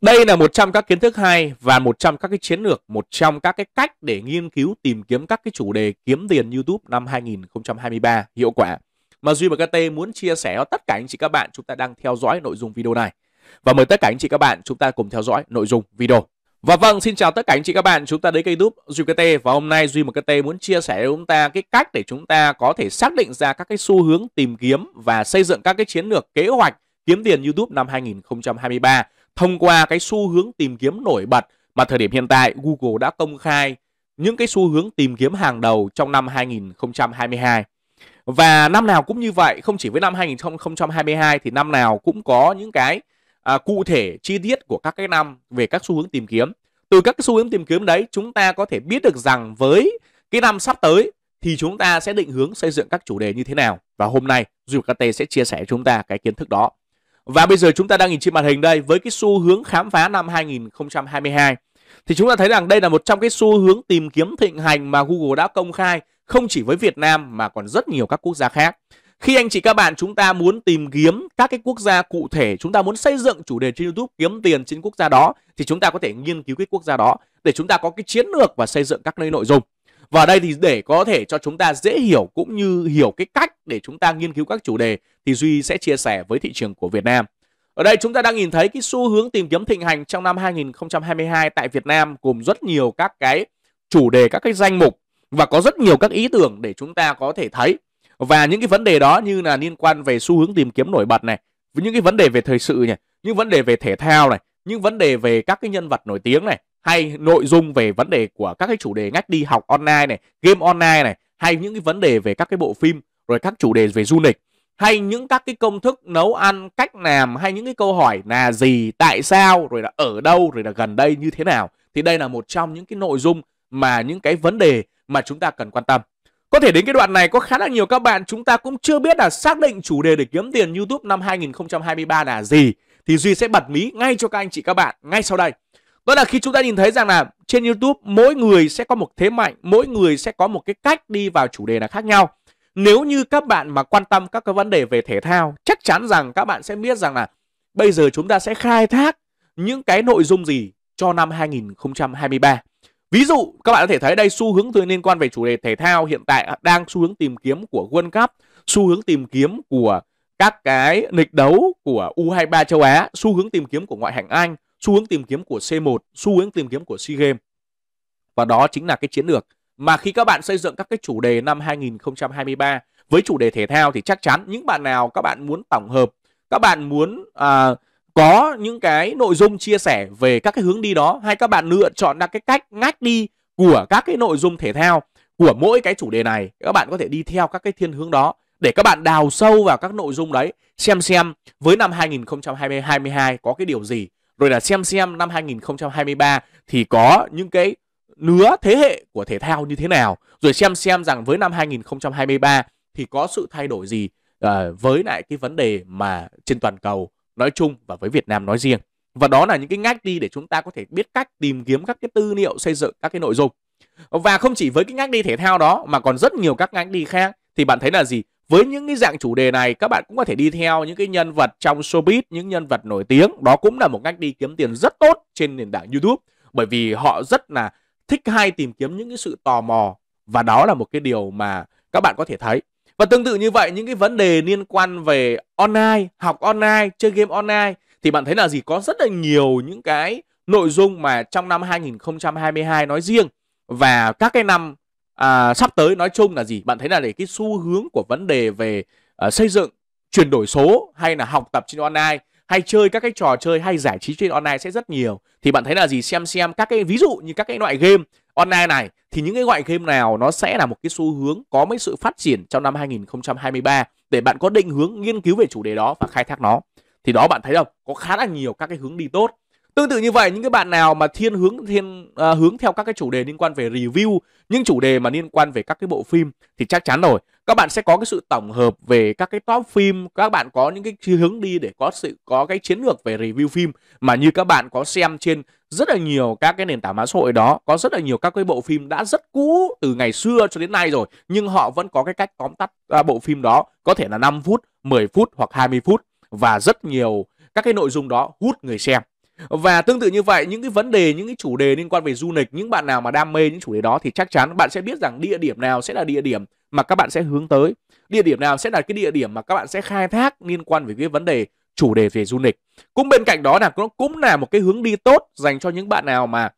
Đây là một 100 các kiến thức hay và một 100 các cái chiến lược, một 100 các cái cách để nghiên cứu tìm kiếm các cái chủ đề kiếm tiền YouTube năm 2023 hiệu quả. Mà Duy và KT muốn chia sẻ cho tất cả anh chị các bạn chúng ta đang theo dõi nội dung video này. Và mời tất cả anh chị các bạn chúng ta cùng theo dõi nội dung video. Và vâng, xin chào tất cả anh chị các bạn, chúng ta đến kênh YouTube Duy KT và hôm nay Duy và KT muốn chia sẻ với chúng ta cái cách để chúng ta có thể xác định ra các cái xu hướng tìm kiếm và xây dựng các cái chiến lược kế hoạch kiếm tiền YouTube năm 2023 thông qua cái xu hướng tìm kiếm nổi bật mà thời điểm hiện tại Google đã công khai những cái xu hướng tìm kiếm hàng đầu trong năm 2022. Và năm nào cũng như vậy, không chỉ với năm 2022 thì năm nào cũng có những cái à, cụ thể chi tiết của các cái năm về các xu hướng tìm kiếm. Từ các cái xu hướng tìm kiếm đấy, chúng ta có thể biết được rằng với cái năm sắp tới thì chúng ta sẽ định hướng xây dựng các chủ đề như thế nào. Và hôm nay Du sẽ chia sẻ với chúng ta cái kiến thức đó. Và bây giờ chúng ta đang nhìn trên màn hình đây với cái xu hướng khám phá năm 2022 thì chúng ta thấy rằng đây là một trong cái xu hướng tìm kiếm thịnh hành mà Google đã công khai không chỉ với Việt Nam mà còn rất nhiều các quốc gia khác. Khi anh chị các bạn chúng ta muốn tìm kiếm các cái quốc gia cụ thể, chúng ta muốn xây dựng chủ đề trên YouTube kiếm tiền trên quốc gia đó thì chúng ta có thể nghiên cứu cái quốc gia đó để chúng ta có cái chiến lược và xây dựng các nơi nội dung. Và đây thì để có thể cho chúng ta dễ hiểu cũng như hiểu cái cách để chúng ta nghiên cứu các chủ đề thì Duy sẽ chia sẻ với thị trường của Việt Nam. Ở đây chúng ta đang nhìn thấy cái xu hướng tìm kiếm thịnh hành trong năm 2022 tại Việt Nam gồm rất nhiều các cái chủ đề, các cái danh mục và có rất nhiều các ý tưởng để chúng ta có thể thấy. Và những cái vấn đề đó như là liên quan về xu hướng tìm kiếm nổi bật này, với những cái vấn đề về thời sự này, những vấn đề về thể thao này, nhưng vấn đề về các cái nhân vật nổi tiếng này hay nội dung về vấn đề của các cái chủ đề ngách đi học online này game online này hay những cái vấn đề về các cái bộ phim rồi các chủ đề về du lịch hay những các cái công thức nấu ăn cách làm hay những cái câu hỏi là gì tại sao rồi là ở đâu rồi là gần đây như thế nào thì đây là một trong những cái nội dung mà những cái vấn đề mà chúng ta cần quan tâm có thể đến cái đoạn này có khá là nhiều các bạn chúng ta cũng chưa biết là xác định chủ đề để kiếm tiền YouTube năm 2023 là gì thì Duy sẽ bật mí ngay cho các anh chị các bạn ngay sau đây. Đó là khi chúng ta nhìn thấy rằng là trên YouTube mỗi người sẽ có một thế mạnh, mỗi người sẽ có một cái cách đi vào chủ đề là khác nhau. Nếu như các bạn mà quan tâm các cái vấn đề về thể thao, chắc chắn rằng các bạn sẽ biết rằng là bây giờ chúng ta sẽ khai thác những cái nội dung gì cho năm 2023. Ví dụ các bạn có thể thấy đây xu hướng liên quan về chủ đề thể thao hiện tại đang xu hướng tìm kiếm của World Cup, xu hướng tìm kiếm của các cái lịch đấu của U23 châu Á, xu hướng tìm kiếm của ngoại hạng Anh, xu hướng tìm kiếm của C1, xu hướng tìm kiếm của SEA Games. Và đó chính là cái chiến lược mà khi các bạn xây dựng các cái chủ đề năm 2023 với chủ đề thể thao thì chắc chắn những bạn nào các bạn muốn tổng hợp, các bạn muốn à, có những cái nội dung chia sẻ về các cái hướng đi đó hay các bạn lựa chọn ra cái cách ngách đi của các cái nội dung thể thao của mỗi cái chủ đề này, các bạn có thể đi theo các cái thiên hướng đó để các bạn đào sâu vào các nội dung đấy, xem xem với năm 2022 có cái điều gì, rồi là xem xem năm 2023 thì có những cái nứa thế hệ của thể thao như thế nào, rồi xem xem rằng với năm 2023 thì có sự thay đổi gì uh, với lại cái vấn đề mà trên toàn cầu nói chung và với Việt Nam nói riêng. Và đó là những cái ngách đi để chúng ta có thể biết cách tìm kiếm các cái tư liệu xây dựng các cái nội dung. Và không chỉ với cái ngách đi thể thao đó mà còn rất nhiều các ngách đi khác thì bạn thấy là gì? với những cái dạng chủ đề này các bạn cũng có thể đi theo những cái nhân vật trong showbiz những nhân vật nổi tiếng đó cũng là một cách đi kiếm tiền rất tốt trên nền tảng youtube bởi vì họ rất là thích hay tìm kiếm những cái sự tò mò và đó là một cái điều mà các bạn có thể thấy và tương tự như vậy những cái vấn đề liên quan về online học online chơi game online thì bạn thấy là gì có rất là nhiều những cái nội dung mà trong năm 2022 nói riêng và các cái năm à, sắp tới nói chung là gì bạn thấy là để cái xu hướng của vấn đề về uh, xây dựng chuyển đổi số hay là học tập trên online hay chơi các cái trò chơi hay giải trí trên online sẽ rất nhiều thì bạn thấy là gì xem xem các cái ví dụ như các cái loại game online này thì những cái loại game nào nó sẽ là một cái xu hướng có mấy sự phát triển trong năm 2023 để bạn có định hướng nghiên cứu về chủ đề đó và khai thác nó thì đó bạn thấy không có khá là nhiều các cái hướng đi tốt Tương tự như vậy những cái bạn nào mà thiên hướng thiên uh, hướng theo các cái chủ đề liên quan về review, những chủ đề mà liên quan về các cái bộ phim thì chắc chắn rồi, các bạn sẽ có cái sự tổng hợp về các cái top phim, các bạn có những cái chi hướng đi để có sự có cái chiến lược về review phim mà như các bạn có xem trên rất là nhiều các cái nền tảng mạng xã hội đó, có rất là nhiều các cái bộ phim đã rất cũ từ ngày xưa cho đến nay rồi, nhưng họ vẫn có cái cách tóm tắt uh, bộ phim đó, có thể là 5 phút, 10 phút hoặc 20 phút và rất nhiều các cái nội dung đó hút người xem và tương tự như vậy, những cái vấn đề, những cái chủ đề liên quan về du lịch, những bạn nào mà đam mê những chủ đề đó thì chắc chắn bạn sẽ biết rằng địa điểm nào sẽ là địa điểm mà các bạn sẽ hướng tới. Địa điểm nào sẽ là cái địa điểm mà các bạn sẽ khai thác liên quan về cái vấn đề chủ đề về du lịch. Cũng bên cạnh đó là nó cũng là một cái hướng đi tốt dành cho những bạn nào mà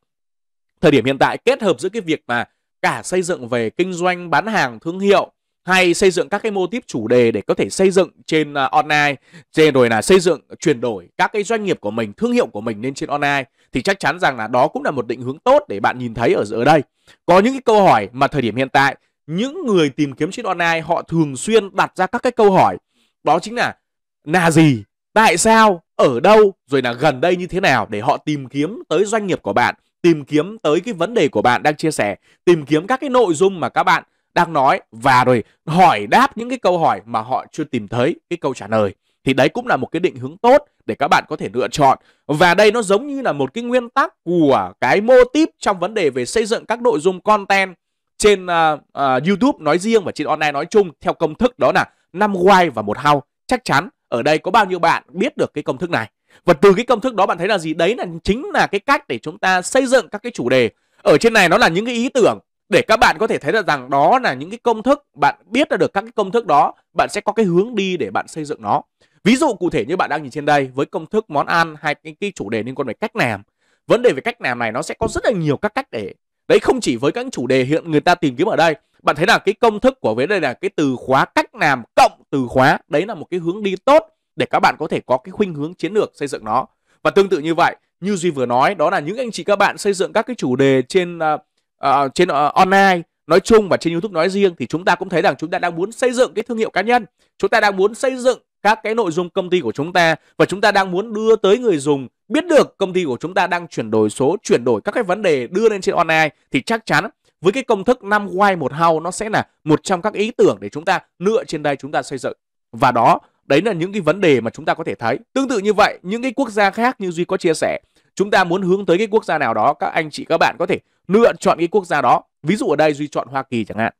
thời điểm hiện tại kết hợp giữa cái việc mà cả xây dựng về kinh doanh bán hàng thương hiệu hay xây dựng các cái mô típ chủ đề để có thể xây dựng trên uh, online trên rồi là xây dựng chuyển đổi các cái doanh nghiệp của mình thương hiệu của mình lên trên online thì chắc chắn rằng là đó cũng là một định hướng tốt để bạn nhìn thấy ở ở đây có những cái câu hỏi mà thời điểm hiện tại những người tìm kiếm trên online họ thường xuyên đặt ra các cái câu hỏi đó chính là là gì tại sao ở đâu rồi là gần đây như thế nào để họ tìm kiếm tới doanh nghiệp của bạn tìm kiếm tới cái vấn đề của bạn đang chia sẻ tìm kiếm các cái nội dung mà các bạn đang nói và rồi hỏi đáp những cái câu hỏi mà họ chưa tìm thấy cái câu trả lời thì đấy cũng là một cái định hướng tốt để các bạn có thể lựa chọn và đây nó giống như là một cái nguyên tắc của cái mô típ trong vấn đề về xây dựng các nội dung content trên uh, uh, YouTube nói riêng và trên online nói chung theo công thức đó là năm why và một how chắc chắn ở đây có bao nhiêu bạn biết được cái công thức này và từ cái công thức đó bạn thấy là gì đấy là chính là cái cách để chúng ta xây dựng các cái chủ đề ở trên này nó là những cái ý tưởng để các bạn có thể thấy được rằng đó là những cái công thức bạn biết ra được các cái công thức đó bạn sẽ có cái hướng đi để bạn xây dựng nó ví dụ cụ thể như bạn đang nhìn trên đây với công thức món ăn hay cái, cái chủ đề liên quan về cách làm vấn đề về cách làm này nó sẽ có rất là nhiều các cách để đấy không chỉ với các chủ đề hiện người ta tìm kiếm ở đây bạn thấy là cái công thức của với đây là cái từ khóa cách làm cộng từ khóa đấy là một cái hướng đi tốt để các bạn có thể có cái khuynh hướng chiến lược xây dựng nó và tương tự như vậy như duy vừa nói đó là những anh chị các bạn xây dựng các cái chủ đề trên uh, Ờ, ờ, trên uh, online nói chung và trên YouTube nói riêng thì chúng ta cũng thấy rằng chúng ta đang muốn xây dựng cái thương hiệu cá nhân, chúng ta đang muốn xây dựng các cái nội dung công ty của chúng ta và chúng ta đang muốn đưa tới người dùng biết được công ty của chúng ta đang chuyển đổi số, chuyển đổi các cái vấn đề đưa lên trên online thì chắc chắn với cái công thức 5 why một how nó sẽ là một trong các ý tưởng để chúng ta lựa trên đây chúng ta xây dựng. Và đó, đấy là những cái vấn đề mà chúng ta có thể thấy. Tương tự như vậy, những cái quốc gia khác như Duy có chia sẻ chúng ta muốn hướng tới cái quốc gia nào đó các anh chị các bạn có thể lựa chọn cái quốc gia đó ví dụ ở đây duy chọn hoa kỳ chẳng hạn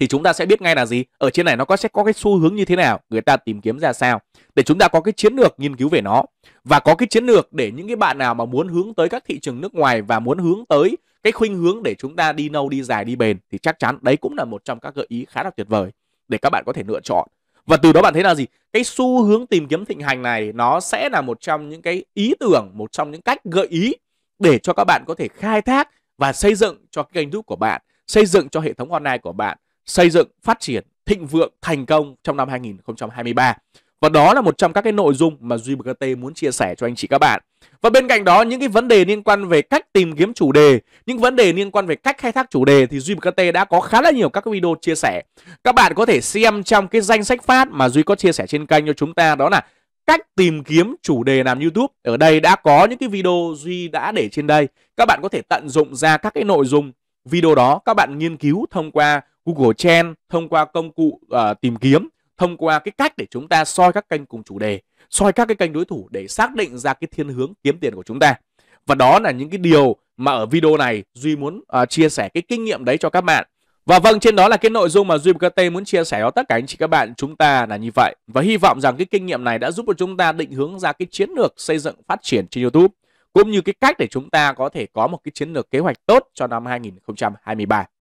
thì chúng ta sẽ biết ngay là gì ở trên này nó có sẽ có cái xu hướng như thế nào người ta tìm kiếm ra sao để chúng ta có cái chiến lược nghiên cứu về nó và có cái chiến lược để những cái bạn nào mà muốn hướng tới các thị trường nước ngoài và muốn hướng tới cái khuynh hướng để chúng ta đi lâu đi dài đi bền thì chắc chắn đấy cũng là một trong các gợi ý khá là tuyệt vời để các bạn có thể lựa chọn và từ đó bạn thấy là gì cái xu hướng tìm kiếm thịnh hành này nó sẽ là một trong những cái ý tưởng một trong những cách gợi ý để cho các bạn có thể khai thác và xây dựng cho cái kênh youtube của bạn xây dựng cho hệ thống online của bạn xây dựng phát triển thịnh vượng thành công trong năm 2023 và đó là một trong các cái nội dung mà duy GBKT muốn chia sẻ cho anh chị các bạn và bên cạnh đó những cái vấn đề liên quan về cách tìm kiếm chủ đề, những vấn đề liên quan về cách khai thác chủ đề thì Duy BKT đã có khá là nhiều các video chia sẻ. Các bạn có thể xem trong cái danh sách phát mà Duy có chia sẻ trên kênh cho chúng ta đó là cách tìm kiếm chủ đề làm YouTube. Ở đây đã có những cái video Duy đã để trên đây. Các bạn có thể tận dụng ra các cái nội dung video đó các bạn nghiên cứu thông qua Google Trend, thông qua công cụ uh, tìm kiếm thông qua cái cách để chúng ta soi các kênh cùng chủ đề, soi các cái kênh đối thủ để xác định ra cái thiên hướng kiếm tiền của chúng ta. Và đó là những cái điều mà ở video này Duy muốn uh, chia sẻ cái kinh nghiệm đấy cho các bạn. Và vâng, trên đó là cái nội dung mà Duy BKT muốn chia sẻ cho tất cả anh chị các bạn chúng ta là như vậy. Và hy vọng rằng cái kinh nghiệm này đã giúp cho chúng ta định hướng ra cái chiến lược xây dựng phát triển trên YouTube cũng như cái cách để chúng ta có thể có một cái chiến lược kế hoạch tốt cho năm 2023.